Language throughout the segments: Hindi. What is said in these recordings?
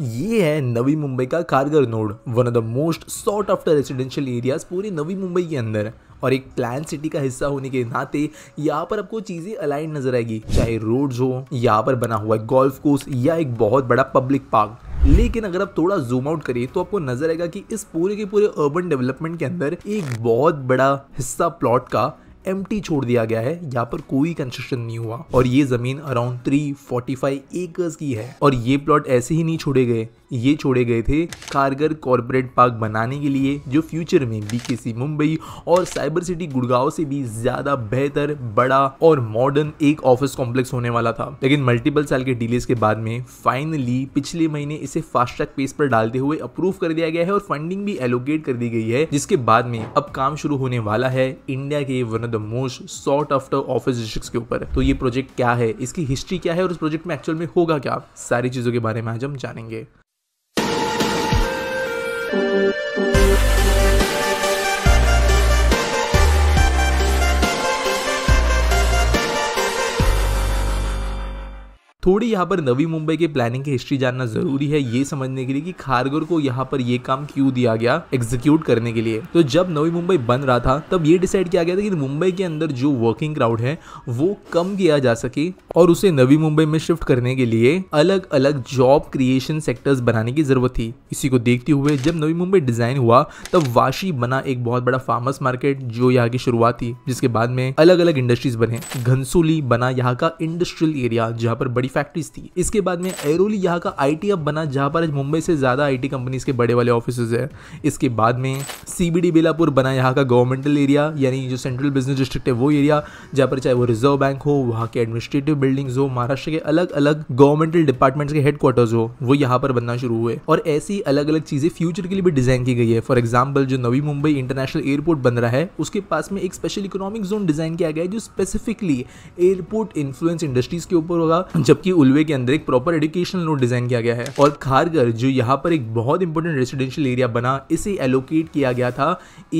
ये है नवी मुंबई का Kharghar node one of the most sought after residential areas पूरी नवी मुंबई के अंदर और एक प्लान सिटी का हिस्सा होने के नाते यहाँ पर आपको चीज़ें अलाइन नजर आएगी चाहे रोड्स हो यहाँ पर बना हुआ गोल्फ कोर्स या एक बहुत बड़ा पब्लिक पार्क लेकिन अगर आप थोड़ा जूम आउट करिए तो आपको नजर आएगा कि इस पूरे के पूरे अर्बन डेवलपमेंट के अंदर एक बहुत बड़ा हिस्सा प्लॉट का एम छोड़ दिया गया है यहाँ पर कोई कंस्ट्रक्शन नहीं हुआ और ये जमीन around three forty five acres की है और ये प्लॉट ऐसे ही नहीं छोड़े गए ये छोड़े गए थे कारगर कॉरपोरेट पार्क बनाने के लिए जो फ्यूचर में बीकेसी मुंबई और साइबर सिटी गुड़गांव से भी ज्यादा बेहतर बड़ा और मॉडर्न एक ऑफिस कॉम्प्लेक्स होने वाला था लेकिन मल्टीपल साल के डिलेज के बाद में फाइनली पिछले महीने इसे फास्ट ट्रैक पेस पर डालते हुए अप्रूव कर दिया गया है और फंडिंग भी एलोकेट कर दी गई है जिसके बाद में अब काम शुरू होने वाला है इंडिया के one of the most sought after office district के ऊपर तो ये प्रोजेक्ट क्या है इसकी हिस्ट्री क्या है और इस प्रोजेक्ट में एक्चुअल में होगा क्या सारी चीजों के बारे में आज हम जानेंगे Thank you. थोड़ी यहाँ पर नवी मुंबई के प्लानिंग की हिस्ट्री जानना जरूरी है ये समझने के लिए कि खारगर को यहाँ पर ये काम क्यों दिया गया एग्जीक्यूट करने के लिए तो जब नवी मुंबई बन रहा था तब ये डिसाइड किया गया था कि मुंबई के अंदर जो वर्किंग क्राउड है वो कम किया जा सके और उसे नवी मुंबई में शिफ्ट करने के लिए अलग अलग जॉब क्रिएशन सेक्टर्स बनाने की जरूरत थी इसी को देखते हुए जब नवी मुंबई डिजाइन हुआ तब वाशी बना एक बहुत बड़ा फार्मर्स मार्केट जो यहाँ की शुरुआत थी जिसके बाद में अलग अलग इंडस्ट्रीज बने घनसोली बना यहाँ का इंडस्ट्रियल एरिया जहाँ पर बड़ी फैक्ट्रीज थी इसके बाद में एरोली यहाँ का आई अब बना जहाँ पर मुंबई से ज़्यादा आई टी कंपनीज के बड़े वाले ऑफिस है इसके बाद में सी बेलापुर बना यहाँ का गवर्नमेंटल एरिया यानी जो सेंट्रल बिजनेस डिस्ट्रिक्ट है वो एरिया जहाँ पर चाहे वो रिजर्व बैंक हो वहाँ के एडमिनिस्ट्रेटिव बिल्डिंग्स हो महाराष्ट्र के अलग अलग गवर्नमेंटल डिपार्टमेंट्स के हेडक्वार्टर्स हो वो यहाँ पर बनना शुरू हुए और ऐसी अलग अलग चीज़ें फ्यूचर के लिए भी डिज़ाइन की गई है फॉर एग्जाम्पल जो नवी मुंबई इंटरनेशनल एयरपोर्ट बन रहा है उसके पास में एक स्पेशल इकोनॉमिक जोन डिज़ाइन किया गया है जो स्पेसिफिकली एयरपोर्ट इन्फ्लुएंस इंडस्ट्रीज के ऊपर होगा जब जबकि उलवे के अंदर एक प्रॉपर एडुकेशनल नोट डिजाइन किया गया है और खारगर जो यहाँ पर एक बहुत इंपॉर्टेंट रेसिडेंशियल एरिया बना इसे एलोकेट किया गया था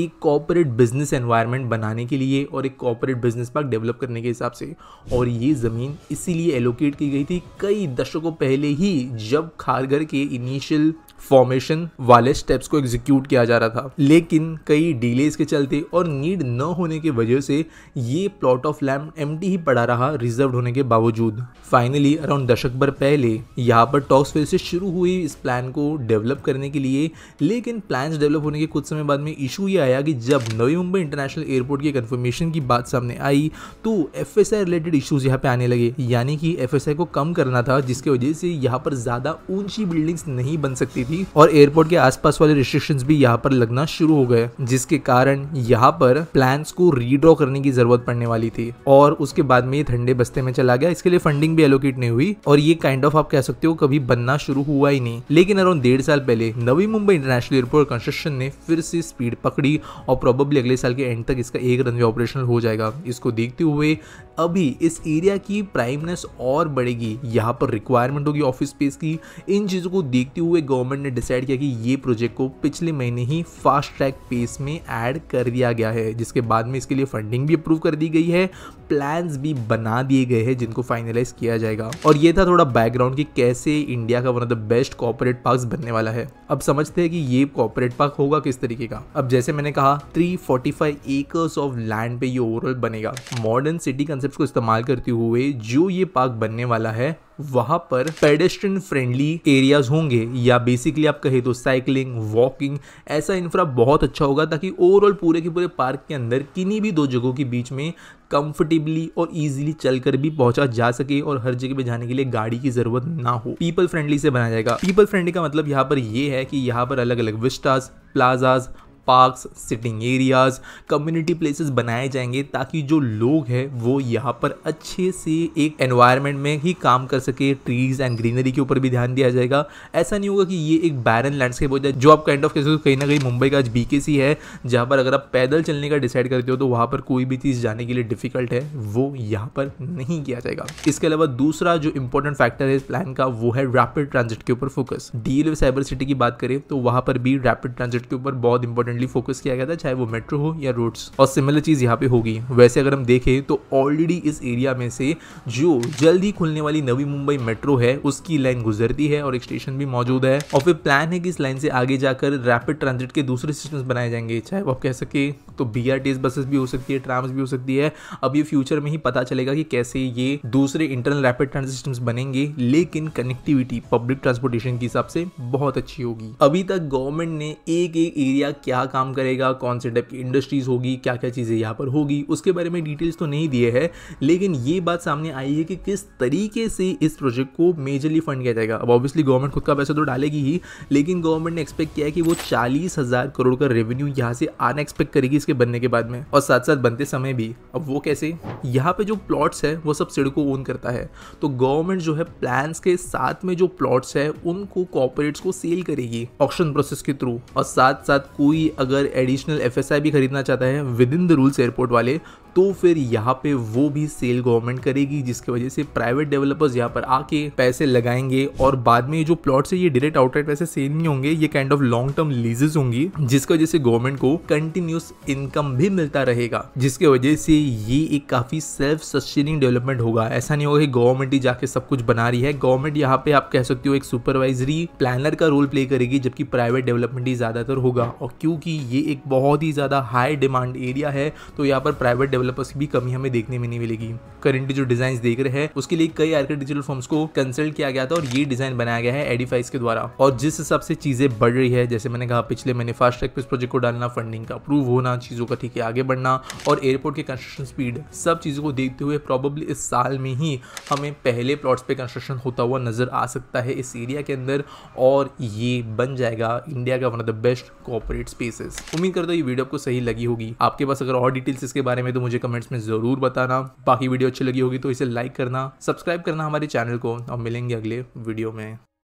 एक कॉपरेट बिजनेस एनवायरमेंट बनाने के लिए और एक कॉपरेट बिजनेस पार्क डेवलप करने के हिसाब से और ये ज़मीन इसीलिए एलोकेट की गई थी कई दशकों पहले ही जब खारगर के इनिशियल फॉर्मेशन वाले स्टेप्स को एग्जीक्यूट किया जा रहा था लेकिन कई डिलेज के चलते और नीड न होने की वजह से ये प्लॉट ऑफ लैंड एम ही पड़ा रहा रिजर्व होने के बावजूद फाइनली नियरली अराउंड दशक भर पहले यहाँ पर टॉक्स फिर से शुरू हुई इस प्लान को डेवलप करने के लिए लेकिन प्लान डेवलप होने के कुछ समय बाद में इशू ये आया कि जब नवी मुंबई इंटरनेशनल एयरपोर्ट की कन्फर्मेशन की बात सामने आई तो एफ रिलेटेड इशूज़ यहाँ पर आने लगे यानी कि एफ को कम करना था जिसके वजह से यहाँ पर ज़्यादा ऊंची बिल्डिंग्स नहीं बन सकती थी और एयरपोर्ट के आसपास वाले रिस्ट्रिक्शंस भी यहाँ पर लगना शुरू हो गए जिसके कारण यहाँ पर प्लान्स को रीड्रॉ करने की ज़रूरत पड़ने वाली थी और उसके बाद में ये ठंडे बस्ते में चला गया इसके लिए फंडिंग भी एलोकेट नहीं हुई और ये काइंड ऑफ आप कह सकते हो कभी बनना शुरू हुआ ही नहीं लेकिन अराउंड डेढ़ साल पहले Navi Mumbai international airport construction ने फिर से स्पीड पकड़ी और प्रोबेबली अगले साल के एंड तक इसका एक रनवे ऑपरेशनल हो जाएगा इसको देखते हुए अभी इस एरिया की प्राइमनेस और बढ़ेगी यहाँ पर रिक्वायरमेंट होगी ऑफिस स्पेस की इन चीज़ों को देखते हुए गवर्नमेंट ने डिसाइड किया कि ये प्रोजेक्ट को पिछले महीने ही फास्ट ट्रैक पेस में ऐड कर दिया गया है जिसके बाद में इसके लिए फंडिंग भी अप्रूव कर दी गई है प्लान्स भी बना दिए गए हैं जिनको फाइनलाइज किया जाएगा था और ये था थोड़ा बैकग्राउंड कि कैसे इंडिया का one of the best corporate park बनने वाला है अब समझते हैं कि ये कॉपोरेट पार्क होगा किस तरीके का अब जैसे मैंने कहा 345 एकर्स ऑफ लैंड पे ये ओवरऑल बनेगा मॉडर्न सिटी कंसेप्ट को इस्तेमाल करते हुए जो ये पार्क बनने वाला है वहां पर पेडेस्ट्रियन फ्रेंडली एरियाज होंगे या बेसिकली आप कहे तो साइकिलिंग वॉकिंग ऐसा इंफ्रा बहुत अच्छा होगा ताकि ओवरऑल पूरे के पूरे पार्क के अंदर किन्हीं भी दो जगहों के बीच में कंफर्टेबली और इजीली चलकर भी पहुंचा जा सके और हर जगह पे जाने के लिए गाड़ी की जरूरत ना हो पीपल फ्रेंडली से बनाया जाएगा पीपल फ्रेंडली का मतलब यहाँ पर यह है कि यहाँ पर अलग अलग vistas plazas parks sitting areas community places बनाए जाएंगे ताकि जो लोग हैं वो यहाँ पर अच्छे से एक एनवायरनमेंट में ही काम कर सके ट्रीज एंड ग्रीनरी के ऊपर भी ध्यान दिया जाएगा ऐसा नहीं होगा कि ये एक बैरन लैंडस्केप हो जाए जो आप काइंड ऑफ कैसे कहीं ना कहीं मुंबई का आज बीकेसी है जहाँ पर अगर आप पैदल चलने का डिसाइड करते हो तो वहाँ पर कोई भी चीज़ जाने के लिए डिफिकल्ट है वो यहाँ पर नहीं किया जाएगा इसके अलावा दूसरा जो इंपॉर्टेंट फैक्टर है इस प्लान का वो है रैपिड ट्रांजिट के ऊपर फोकस डील साइबर सिटी की बात करें तो वहाँ पर भी रैपिड ट्रांजिट के ऊपर बहुत इंपॉर्टेंट हार्डली फोकस किया गया था चाहे वो मेट्रो हो या रोड्स और सिमिलर चीज़ यहाँ पे होगी वैसे अगर हम देखें तो ऑलरेडी इस एरिया में से जो जल्द ही खुलने वाली नवी मुंबई मेट्रो है उसकी लाइन गुजरती है और एक स्टेशन भी मौजूद है और फिर प्लान है कि इस लाइन से आगे जाकर रैपिड ट्रांजिट के दूसरे स्टेशन बनाए जाएंगे चाहे वो आप कह सके तो B R T S buses भी हो सकती है ट्राम्स भी हो सकती है अब ये फ्यूचर में ही पता चलेगा कि कैसे ये दूसरे इंटरनल रैपिड ट्रांसिट सिस्टम्स बनेंगे लेकिन कनेक्टिविटी पब्लिक ट्रांसपोर्टेशन के हिसाब से बहुत अच्छी होगी अभी तक गवर्नमेंट ने एक एक एरिया क्या काम करेगा कौन से टाइप की इंडस्ट्रीज होगी क्या क्या चीज़ें यहाँ पर होगी उसके बारे में डिटेल्स तो नहीं दिए है लेकिन ये बात सामने आई है कि किस तरीके से इस प्रोजेक्ट को मेजरली फंड किया जाएगा अब ऑब्वियसली गवर्नमेंट खुद का पैसा तो डालेगी ही लेकिन गवर्नमेंट ने एक्सपेक्ट किया है कि वो चालीस करोड़ का रेवेन्यू यहाँ से अनएक्सपेक्ट करेगी इसके के बनने के बाद में और साथ साथ बनते समय भी अब वो कैसे यहाँ पे जो प्लॉट्स है वो सब सिड को ओन करता है तो गवर्नमेंट जो है प्लान्स के साथ में जो प्लॉट्स है उनको कॉपोरेट्स को सेल करेगी ऑप्शन प्रोसेस के थ्रू और साथ साथ कोई अगर एडिशनल एफ भी खरीदना चाहता है within the rules airport वाले तो फिर यहाँ पे वो भी सेल गवर्नमेंट करेगी जिसकी वजह से प्राइवेट डेवलपर्स यहाँ पर आके पैसे लगाएंगे और बाद में जो प्लॉट है ये डायरेक्ट आउटलेट वैसे सेल नहीं होंगे ये kind of long term leases होंगी जिसकी वजह से गवर्नमेंट को कंटिन्यूस इनकम भी मिलता रहेगा जिसके वजह से ये एक काफी सेल्फ सस्टेनिंग डेवलपमेंट होगा ऐसा नहीं होगा कि गवर्नमेंट ही जाके सब कुछ बना रही है गवर्नमेंट यहाँ पे आप कह सकते हो एक सुपरवाइजरी प्लानर का रोल प्ले करेगी जबकि प्राइवेट डेवलपमेंट ही ज्यादातर होगा और क्योंकि ये एक बहुत ही ज्यादा हाई डिमांड एरिया है तो यहाँ पर प्राइवेट डेवलपर्स की भी कमी हमें देखने में नहीं मिलेगी करेंट जो डिजाइन देख रहे हैं उसके लिए कई आर्किट डिजिटल फॉर्म्स को कंसल्ट किया गया था और ये डिजाइन बनाया गया है एडिफाइस के द्वारा और जिस हिसाब से चीजें बढ़ रही है जैसे मैंने कहा पिछले महीने फास्ट ट्रैक पे प्रोजेक्ट को डालना फंडिंग का अप्रूव होना चीजों का ठीक है आगे बढ़ना और एयरपोर्ट के कंस्ट्रक्शन स्पीड सब चीजों को देखते हुए प्रॉबेबली इस साल में ही हमें पहले प्लॉट्स पे कंस्ट्रक्शन होता हुआ नजर आ सकता है इस एरिया के अंदर और ये बन जाएगा इंडिया का one of the best corporate spaces उम्मीद करता हूँ ये वीडियो आपको सही लगी होगी आपके पास अगर और डिटेल्स इसके बारे में तो मुझे मुझे कमेंट्स में ज़रूर बताना बाकी वीडियो अच्छी लगी होगी तो इसे लाइक करना सब्सक्राइब करना हमारे चैनल को और मिलेंगे अगले वीडियो में